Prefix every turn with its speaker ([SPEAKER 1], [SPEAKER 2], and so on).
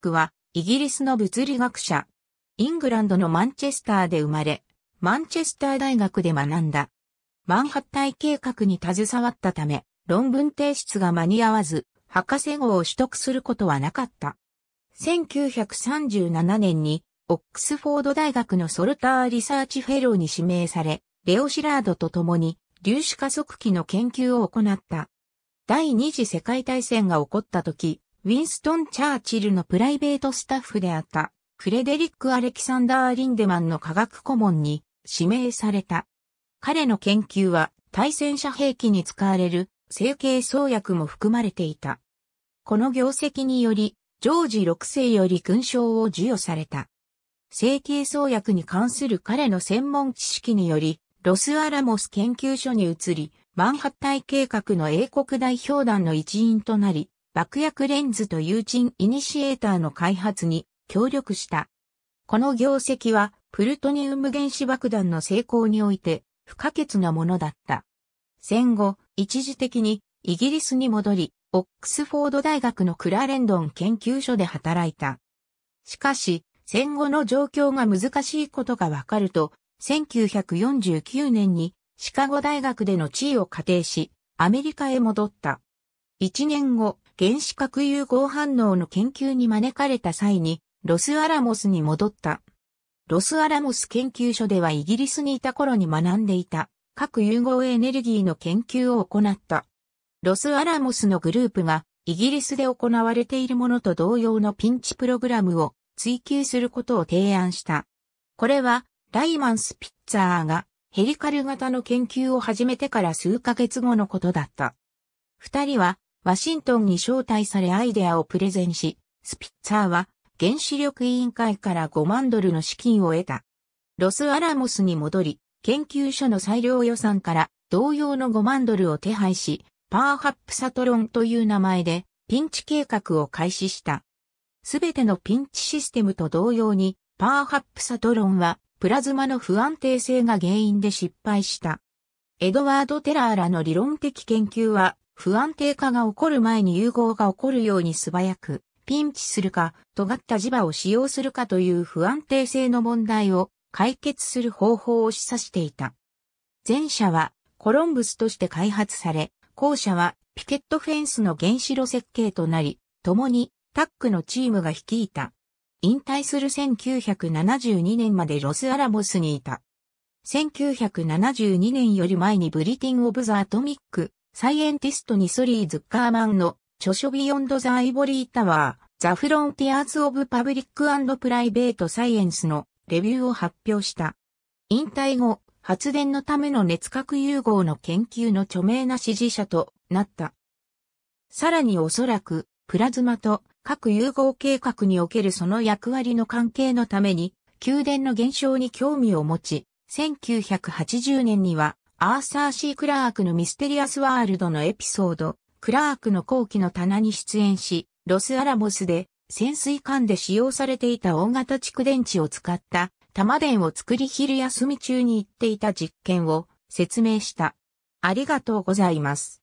[SPEAKER 1] クは、イギリスの物理学者。イングランドのマンチェスターで生まれ、マンチェスター大学で学んだ。マンハッタイ計画に携わったため、論文提出が間に合わず、博士号を取得することはなかった。1937年に、オックスフォード大学のソルターリサーチフェローに指名され、レオシラードと共に粒子加速器の研究を行った。第二次世界大戦が起こった時、ウィンストン・チャーチルのプライベートスタッフであったフレデリック・アレキサンダー・リンデマンの科学顧問に指名された。彼の研究は対戦車兵器に使われる成形創薬も含まれていた。この業績により、ジョージ6世より勲章を授与された。成形創薬に関する彼の専門知識により、ロスアラモス研究所に移り、マンハッタイ計画の英国代表団の一員となり、爆薬レンズと有人イニシエーターの開発に協力した。この業績はプルトニウム原子爆弾の成功において不可欠なものだった。戦後、一時的にイギリスに戻り、オックスフォード大学のクラレンドン研究所で働いた。しかし、戦後の状況が難しいことがわかると、1949年にシカゴ大学での地位を仮定し、アメリカへ戻った。1年後、原子核融合反応の研究に招かれた際に、ロスアラモスに戻った。ロスアラモス研究所ではイギリスにいた頃に学んでいた、核融合エネルギーの研究を行った。ロスアラモスのグループが、イギリスで行われているものと同様のピンチプログラムを追求することを提案した。これは、ライマン・スピッツァーがヘリカル型の研究を始めてから数ヶ月後のことだった。二人はワシントンに招待されアイデアをプレゼンし、スピッツァーは原子力委員会から5万ドルの資金を得た。ロスアラモスに戻り、研究所の裁量予算から同様の5万ドルを手配し、パーハップサトロンという名前でピンチ計画を開始した。すべてのピンチシステムと同様に、パーハップサトロンはプラズマの不安定性が原因で失敗した。エドワード・テラーらの理論的研究は不安定化が起こる前に融合が起こるように素早く、ピンチするか、尖った磁場を使用するかという不安定性の問題を解決する方法を示唆していた。前者はコロンブスとして開発され、後者はピケットフェンスの原子炉設計となり、共にタックのチームが率いた。引退する1972年までロスアラモスにいた。1972年より前にブリティン・オブ・ザ・アトミックサイエンティストにソリー・ズッカーマンの著書ビヨンド・ザ・イボリー・タワー、ザ・フロンティアーズ・オブ・パブリック・アンド・プライベート・サイエンスのレビューを発表した。引退後、発電のための熱核融合の研究の著名な支持者となった。さらにおそらく、プラズマと核融合計画におけるその役割の関係のために、宮殿の現象に興味を持ち、1980年にはアーサー・シー・クラークのミステリアス・ワールドのエピソード、クラークの後期の棚に出演し、ロスアラモスで潜水艦で使用されていた大型蓄電池を使った玉電を作り昼休み中に行っていた実験を説明した。ありがとうございます。